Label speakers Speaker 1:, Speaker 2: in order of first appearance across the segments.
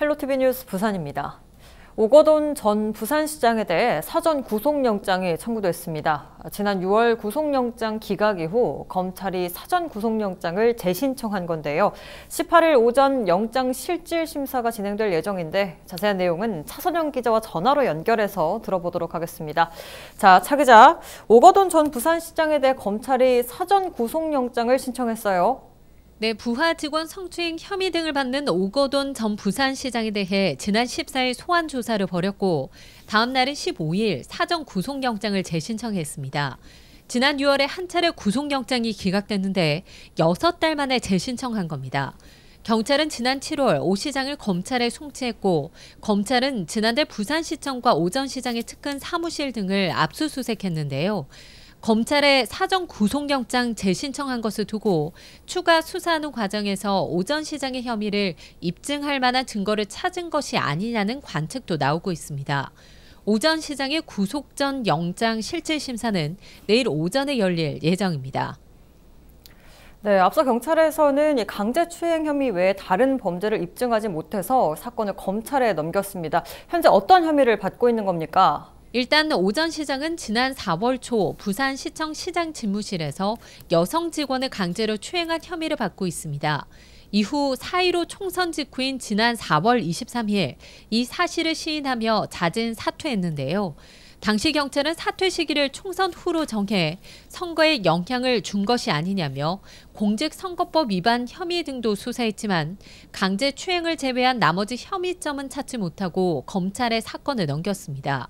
Speaker 1: 헬로티비 뉴스 부산입니다. 오거돈 전 부산시장에 대해 사전 구속영장이 청구됐습니다. 지난 6월 구속영장 기각 이후 검찰이 사전 구속영장을 재신청한 건데요. 18일 오전 영장 실질 심사가 진행될 예정인데 자세한 내용은 차선영 기자와 전화로 연결해서 들어보도록 하겠습니다. 자, 차 기자, 오거돈 전 부산시장에 대해 검찰이 사전
Speaker 2: 구속영장을 신청했어요. 네, 부하 직원 성추행 혐의 등을 받는 오거돈 전 부산시장에 대해 지난 14일 소환 조사를 벌였고 다음 날인 15일 사전 구속영장을 재신청했습니다. 지난 6월에 한 차례 구속영장이 기각됐는데 6달 만에 재신청한 겁니다. 경찰은 지난 7월 오 시장을 검찰에 송치했고 검찰은 지난달 부산시청과 오전시장의 측근 사무실 등을 압수수색했는데요. 검찰에 사정 구속영장 재신청한 것을 두고 추가 수사하는 과정에서 오전 시장의 혐의를 입증할 만한 증거를 찾은 것이 아니냐는 관측도 나오고 있습니다. 오전 시장의 구속 전 영장 실질 심사는 내일 오전에 열릴 예정입니다.
Speaker 1: 네, 앞서 경찰에서는 강제추행 혐의 외에 다른 범죄를 입증하지 못해서 사건을 검찰에 넘겼습니다. 현재 어떤 혐의를 받고 있는 겁니까?
Speaker 2: 일단 오전 시장은 지난 4월 초 부산시청 시장 집무실에서 여성 직원을 강제로 추행한 혐의를 받고 있습니다. 이후 4.15 총선 직후인 지난 4월 23일 이 사실을 시인하며 잦은 사퇴했는데요. 당시 경찰은 사퇴 시기를 총선 후로 정해 선거에 영향을 준 것이 아니냐며 공직선거법 위반 혐의 등도 수사했지만 강제 추행을 제외한 나머지 혐의점은 찾지 못하고 검찰에 사건을 넘겼습니다.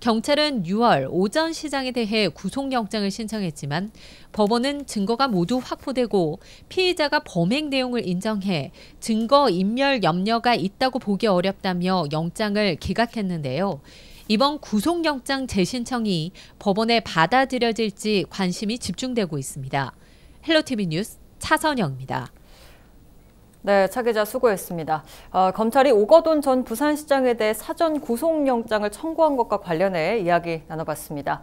Speaker 2: 경찰은 6월 오전 시장에 대해 구속영장을 신청했지만 법원은 증거가 모두 확보되고 피의자가 범행 내용을 인정해 증거 인멸 염려가 있다고 보기 어렵다며 영장을 기각했는데요. 이번 구속영장 재신청이 법원에 받아들여질지 관심이 집중되고 있습니다. 헬로티비 뉴스 차선영입니다. 네, 차 기자 수고했습니다.
Speaker 1: 어, 검찰이 오거돈 전 부산시장에 대해 사전 구속영장을 청구한 것과 관련해 이야기 나눠봤습니다.